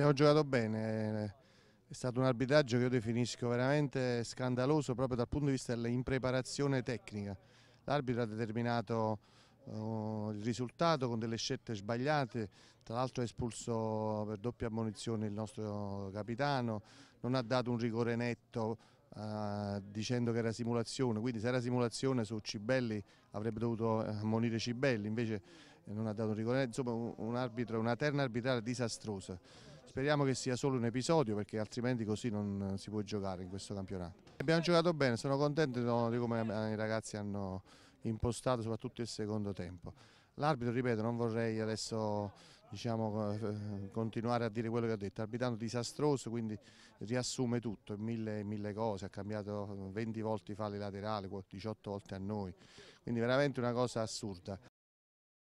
Abbiamo giocato bene, è stato un arbitraggio che io definisco veramente scandaloso proprio dal punto di vista dell'impreparazione tecnica. L'arbitro ha determinato uh, il risultato con delle scelte sbagliate, tra l'altro ha espulso per doppia ammonizione il nostro capitano, non ha dato un rigore netto uh, dicendo che era simulazione, quindi se era simulazione su Cibelli avrebbe dovuto eh, ammonire Cibelli, invece non ha dato un rigore netto, insomma un arbitro, una terna arbitrale disastrosa. Speriamo che sia solo un episodio perché altrimenti così non eh, si può giocare in questo campionato. Abbiamo giocato bene, sono contento di come eh, i ragazzi hanno impostato soprattutto il secondo tempo. L'arbitro, ripeto, non vorrei adesso diciamo, eh, continuare a dire quello che ha detto, arbitrando disastroso, quindi riassume tutto, mille, mille cose, ha cambiato 20 volte i falli laterali, 18 volte a noi, quindi veramente una cosa assurda.